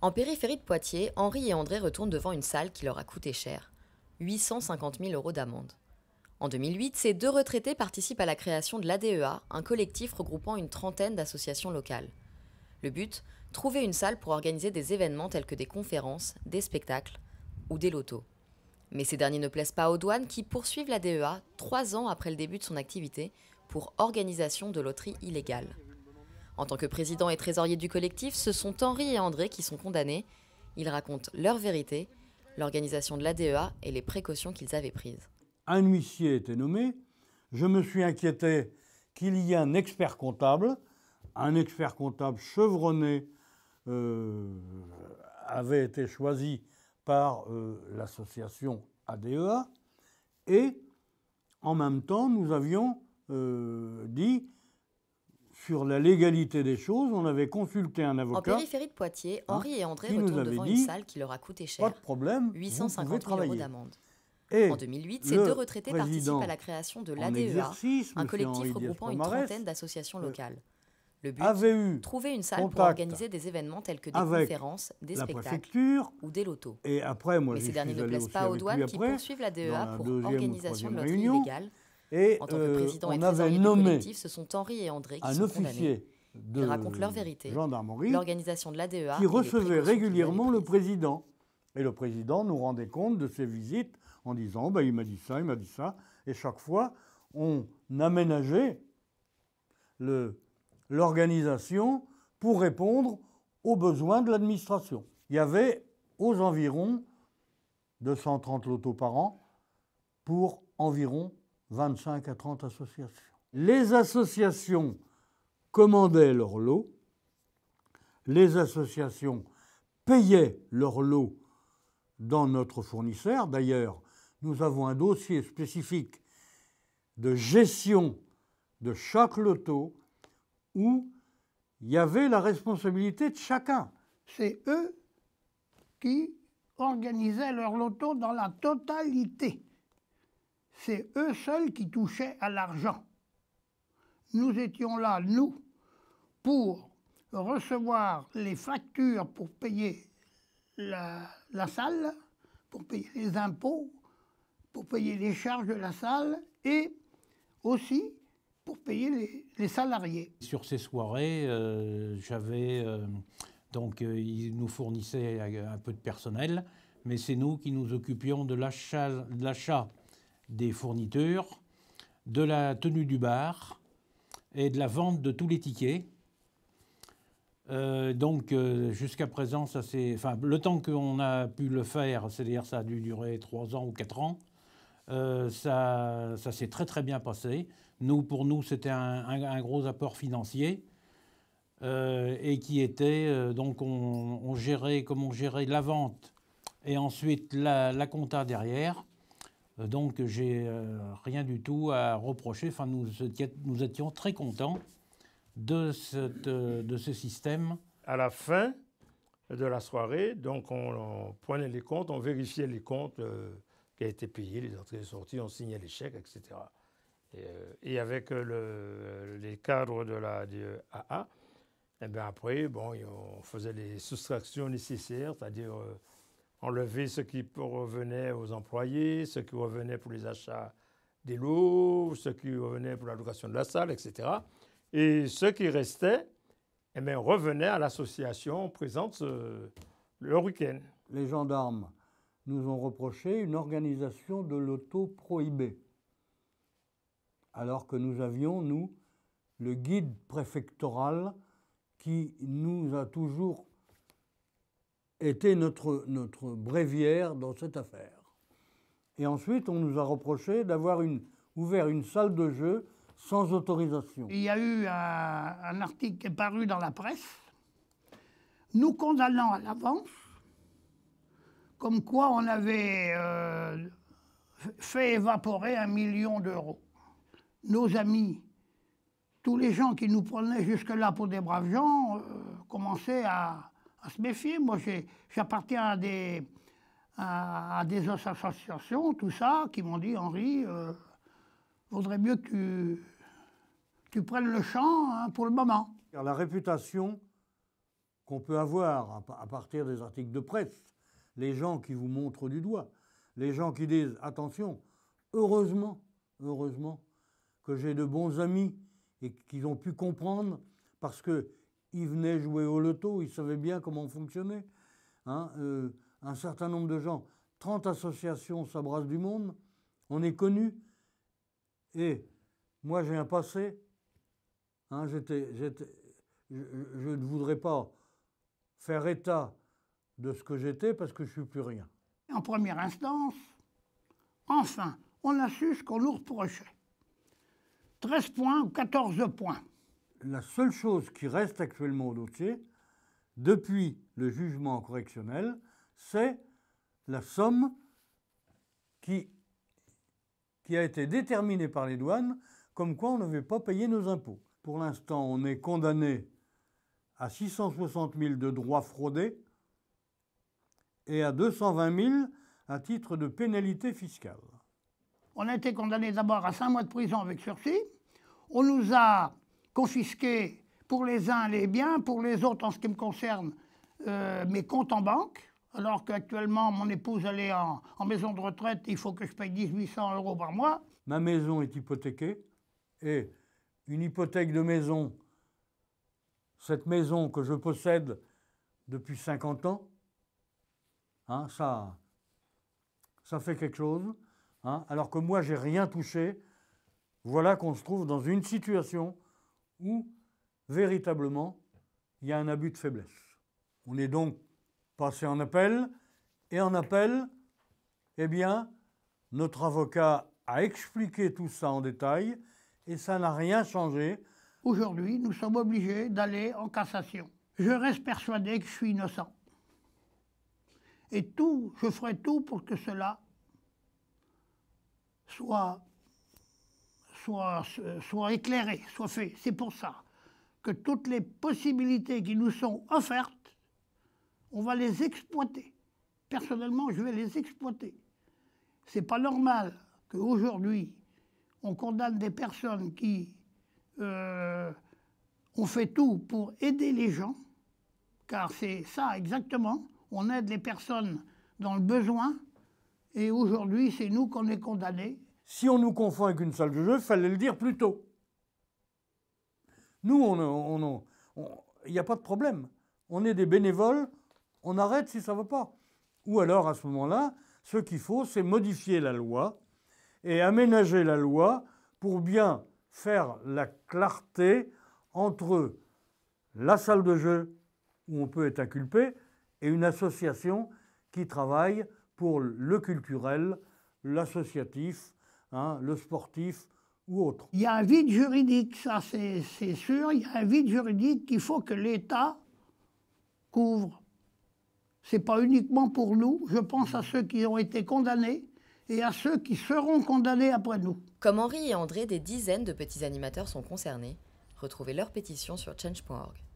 En périphérie de Poitiers, Henri et André retournent devant une salle qui leur a coûté cher, 850 000 euros d'amende. En 2008, ces deux retraités participent à la création de l'ADEA, un collectif regroupant une trentaine d'associations locales. Le but Trouver une salle pour organiser des événements tels que des conférences, des spectacles ou des lotos. Mais ces derniers ne plaisent pas aux douanes qui poursuivent l'ADEA trois ans après le début de son activité pour organisation de loterie illégale. En tant que président et trésorier du collectif, ce sont Henri et André qui sont condamnés. Ils racontent leur vérité, l'organisation de l'ADEA et les précautions qu'ils avaient prises. Un huissier était nommé. Je me suis inquiété qu'il y ait un expert comptable, un expert comptable chevronné euh, avait été choisi par euh, l'association ADEA. E et en même temps, nous avions euh, dit sur la légalité des choses, on avait consulté un avocat. En périphérie de Poitiers, hein, Henri et André retournent devant une salle qui leur a coûté cher. Pas de problème. 850 000 euros d'amende. en 2008, ces deux retraités participent à la création de l'ADEA, un collectif regroupant une trentaine d'associations euh, locales. Le but avait eu trouver une salle pour organiser des événements tels que des conférences, des spectacles ou des lotos. Et après, moi, Mais ces derniers ne plaisent pas aux douanes qui poursuivent la e pour organisation de loterie illégale et en tant que euh, président ce sont Henri et André qui un sont officier de leur vérité. Gendarmerie, l'organisation de l'ADEA qui recevait régulièrement le président. Et le président nous rendait compte de ses visites en disant bah, il m'a dit ça, il m'a dit ça. Et chaque fois, on aménageait l'organisation pour répondre aux besoins de l'administration. Il y avait aux environs 230 lotos par an pour environ 25 à 30 associations. Les associations commandaient leur lot, les associations payaient leur lot dans notre fournisseur. D'ailleurs, nous avons un dossier spécifique de gestion de chaque loto où il y avait la responsabilité de chacun. C'est eux qui organisaient leur loto dans la totalité c'est eux seuls qui touchaient à l'argent. Nous étions là, nous, pour recevoir les factures pour payer la, salle, pour payer les impôts, pour payer les charges de la salle et aussi pour payer les, salariés. Sur ces soirées, euh, j'avais... Euh, donc euh, ils nous fournissaient un peu de personnel, mais c'est nous qui nous occupions de l'achat des fournitures, de la tenue du bar et de la vente de tous les tickets. Euh, donc euh, jusqu'à présent, ça c'est, enfin le temps qu'on a pu le faire, c'est-à-dire ça a dû durer trois ans ou quatre ans, euh, ça, ça s'est très très bien passé. Nous, pour nous, c'était un, gros apport financier et qui était donc on, gérait comme on gérait la vente et ensuite la, la compta derrière. Donc j'ai euh, rien du tout à reprocher. Enfin, nous, nous étions très contents de, euh, de ce système. À la fin de la soirée, donc on, prenait les comptes, on vérifiait les comptes euh, qui avaient été payés, les entrées et sorties, on signait les chèques, etc. Et, avec les cadres de la AA, eh bien après, bon, on faisait les soustractions nécessaires, c'est-à-dire enlever ce qui revenait aux employés, ce qui revenait pour les achats des lots, ce qui revenait pour la de la salle, etc. Et ce qui restait, eh bien, revenait à l'association présente euh, le week-end. Les gendarmes nous ont reproché une organisation de l'auto prohibée, alors que nous avions, nous, le guide préfectoral qui nous a toujours était notre, notre bréviaire dans cette affaire. Et ensuite, on nous a reproché d'avoir une, ouvert une salle de jeu sans autorisation. Il y a eu un, article qui est paru dans la presse, nous condamnant à l'avance, comme quoi on avait euh, fait évaporer un million d'euros. Nos amis, tous les gens qui nous prenaient jusque-là pour des braves gens, euh, commençaient à, à se méfier. Moi, j'appartiens à des, à, des associations, tout ça, qui m'ont dit Henri, euh, vaudrait mieux que tu, prennes le champ hein, pour le moment. La réputation qu'on peut avoir à partir des articles de presse, les gens qui vous montrent du doigt, les gens qui disent attention, heureusement, heureusement que j'ai de bons amis et qu'ils ont pu comprendre parce que il venait jouer au loto, il savait bien comment fonctionner. fonctionnait. Hein, euh, un certain nombre de gens, 30 associations, s'abrasent du monde, on est connu. Et moi, j'ai un passé. Hein, je, ne voudrais pas faire état de ce que j'étais parce que je suis plus rien. En première instance, enfin, on a su ce qu'on nous reprochait. 13 points ou 14 points la seule chose qui reste actuellement au dossier, depuis le jugement correctionnel, c'est la somme qui, a été déterminée par les douanes comme quoi on n'avait pas payé nos impôts. Pour l'instant, on est condamné à 660 000 de droits fraudés et à 220 000 à titre de pénalité fiscale. On a été condamné d'abord à 5 mois de prison avec sursis. On nous a confisquer pour les uns les biens, pour les autres, en ce qui me concerne, euh, mes comptes en banque, alors qu'actuellement, mon épouse, elle est en, maison de retraite, il faut que je paye 1800 euros par mois. Ma maison est hypothéquée et une hypothèque de maison, cette maison que je possède depuis 50 ans, hein, ça, ça fait quelque chose. Hein, alors que moi, j'ai rien touché. Voilà qu'on se trouve dans une situation où véritablement il y a un abus de faiblesse. On est donc passé en appel, et en appel, eh bien, notre avocat a expliqué tout ça en détail, et ça n'a rien changé. Aujourd'hui, nous sommes obligés d'aller en cassation. Je reste persuadé que je suis innocent. Et tout, je ferai tout pour que cela soit soit, euh, soit éclairé, soit fait. C'est pour ça que toutes les possibilités qui nous sont offertes, on va les exploiter. Personnellement, je vais les exploiter. Ce n'est pas normal qu'aujourd'hui, on condamne des personnes qui euh, ont fait tout pour aider les gens, car c'est ça exactement. On aide les personnes dans le besoin, et aujourd'hui, c'est nous qu'on est condamnés si on nous confond avec une salle de jeu, fallait le dire plus tôt. Nous, on, il n'y a pas de problème. On est des bénévoles, on arrête si ça ne va pas. Ou alors, à ce moment-là, ce qu'il faut, c'est modifier la loi et aménager la loi pour bien faire la clarté entre la salle de jeu où on peut être inculpé et une association qui travaille pour le culturel, l'associatif, Hein, le sportif ou autre. Il y a un vide juridique, ça c'est sûr, il y a un vide juridique qu'il faut que l'État couvre. Ce n'est pas uniquement pour nous, je pense à ceux qui ont été condamnés et à ceux qui seront condamnés après nous. Comme Henri et André, des dizaines de petits animateurs sont concernés. Retrouvez leur pétition sur change.org.